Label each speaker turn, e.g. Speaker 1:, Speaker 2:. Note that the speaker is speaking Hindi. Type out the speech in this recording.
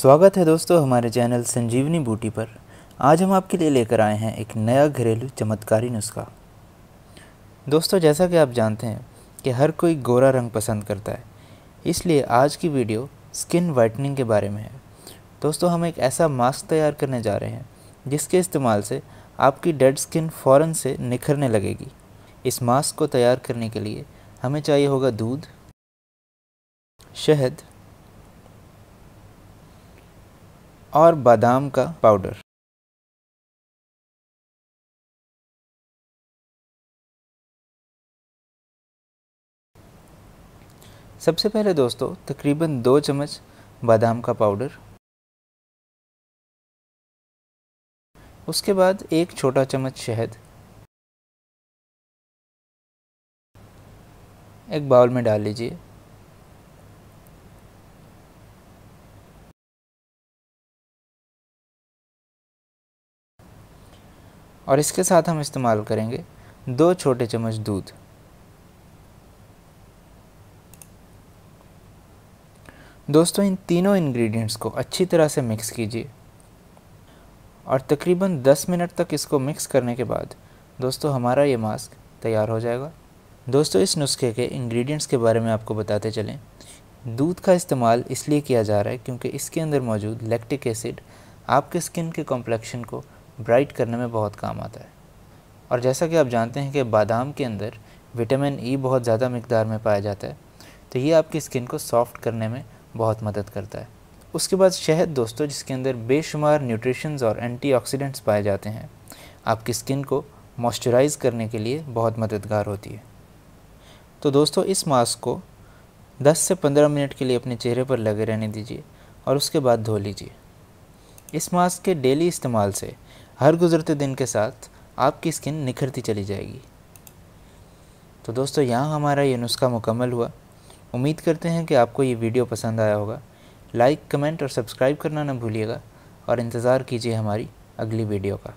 Speaker 1: स्वागत है दोस्तों हमारे चैनल संजीवनी बूटी पर
Speaker 2: आज हम आपके लिए लेकर आए हैं एक नया घरेलू चमत्कारी नुस्खा दोस्तों जैसा कि आप जानते हैं कि हर कोई गोरा रंग पसंद करता है इसलिए आज की वीडियो स्किन वाइटनिंग के बारे में है दोस्तों हम एक ऐसा मास्क तैयार करने जा रहे हैं जिसके इस्तेमाल से आपकी डेड स्किन फ़ौरन से निखरने लगेगी इस मास्क को तैयार करने के लिए हमें चाहिए होगा दूध शहद
Speaker 1: और बादाम का पाउडर सबसे पहले दोस्तों तकरीबन दो चम्मच बादाम का पाउडर उसके बाद एक छोटा चम्मच शहद एक बाउल में डाल लीजिए और इसके साथ हम इस्तेमाल करेंगे दो छोटे चम्मच
Speaker 2: दूध दोस्तों इन तीनों इंग्रेडिएंट्स को अच्छी तरह से मिक्स कीजिए और तकरीबन 10 मिनट तक इसको मिक्स करने के बाद दोस्तों हमारा ये मास्क तैयार हो जाएगा दोस्तों इस नुस्खे के इंग्रेडिएंट्स के बारे में आपको बताते चलें दूध का इस्तेमाल इसलिए किया जा रहा है क्योंकि इसके अंदर मौजूद लैक्टिक एसिड आपके स्किन के कॉम्प्लेक्शन को ब्राइट करने में बहुत काम आता है और जैसा कि आप जानते हैं कि बादाम के अंदर विटामिन ई e बहुत ज़्यादा मकदार में पाया जाता है तो ये आपकी स्किन को सॉफ्ट करने में बहुत मदद करता है उसके बाद शहद दोस्तों जिसके अंदर बेशुमार न्यूट्रिशंस और एंटी पाए जाते हैं आपकी स्किन को मॉइस्चराइज़ करने के लिए बहुत मददगार होती है तो दोस्तों इस मास्क को 10 से 15 मिनट के लिए अपने चेहरे पर लगे रहने दीजिए और उसके बाद धो लीजिए इस मास्क के डेली इस्तेमाल से हर गुज़रते दिन के साथ आपकी स्किन निखरती चली जाएगी तो दोस्तों यहाँ हमारा ये नुस्खा मुकम्मल हुआ उम्मीद करते हैं कि आपको ये वीडियो
Speaker 1: पसंद आया होगा लाइक कमेंट और सब्सक्राइब करना ना भूलिएगा और इंतज़ार कीजिए हमारी अगली वीडियो का